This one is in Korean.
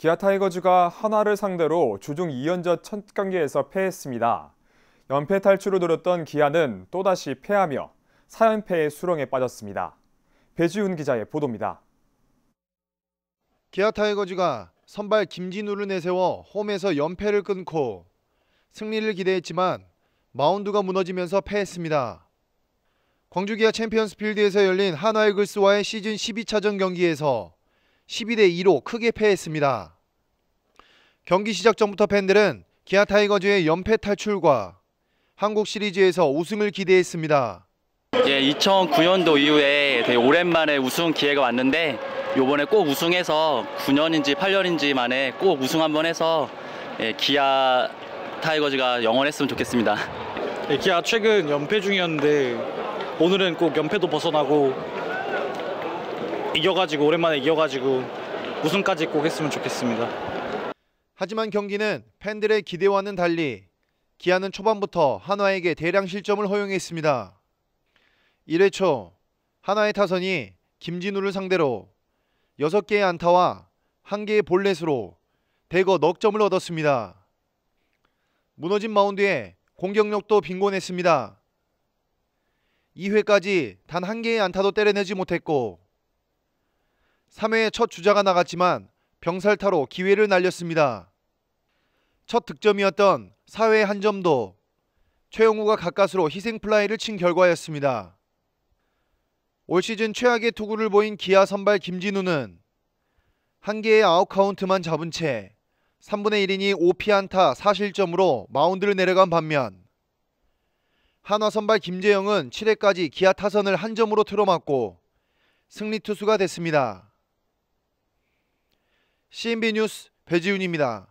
기아 타이거즈가 한화를 상대로 주중 2연전 첫 경기에서 패했습니다. 연패 탈출을 노렸던 기아는 또다시 패하며 4연패의 수렁에 빠졌습니다. 배지훈 기자의 보도입니다. 기아 타이거즈가 선발 김진우를 내세워 홈에서 연패를 끊고 승리를 기대했지만 마운드가 무너지면서 패했습니다. 광주 기아 챔피언스 필드에서 열린 한화이글스와의 시즌 12차전 경기에서 12대 2로 크게 패했습니다. 경기 시작 전부터 팬들은 기아 타이거즈의 연패 탈출과 한국 시리즈에서 우승을 기대했습니다. 예, 2009년도 이후에 되게 오랜만에 우승 기회가 왔는데 요번에 꼭 우승해서 9년인지 8년인지 만에 꼭 우승 한번 해서 예, 기아 타이거즈가 영원했으면 좋겠습니다. 예, 기아 최근 연패 중이었는데 오늘은 꼭 연패도 벗어나고 이겨가지고 오랜만에 이겨가지고 우승까지 꼭 했으면 좋겠습니다. 하지만 경기는 팬들의 기대와는 달리 기아는 초반부터 한화에게 대량 실점을 허용했습니다. 1회 초 한화의 타선이 김진우를 상대로 6개의 안타와 1개의 볼넷으로 대거 넉 점을 얻었습니다. 무너진 마운드에 공격력도 빈곤했습니다. 2회까지 단1 개의 안타도 때려내지 못했고 3회에 첫 주자가 나갔지만 병살타로 기회를 날렸습니다. 첫 득점이었던 4회 한 점도 최용우가 가까스로 희생플라이를 친 결과였습니다. 올 시즌 최악의 투구를 보인 기아 선발 김진우는 한 개의 아웃 카운트만 잡은 채 3분의 1이니 5피안타 4실점으로 마운드를 내려간 반면 한화 선발 김재영은 7회까지 기아 타선을 한 점으로 틀어막고 승리 투수가 됐습니다. CNB 뉴스 배지훈입니다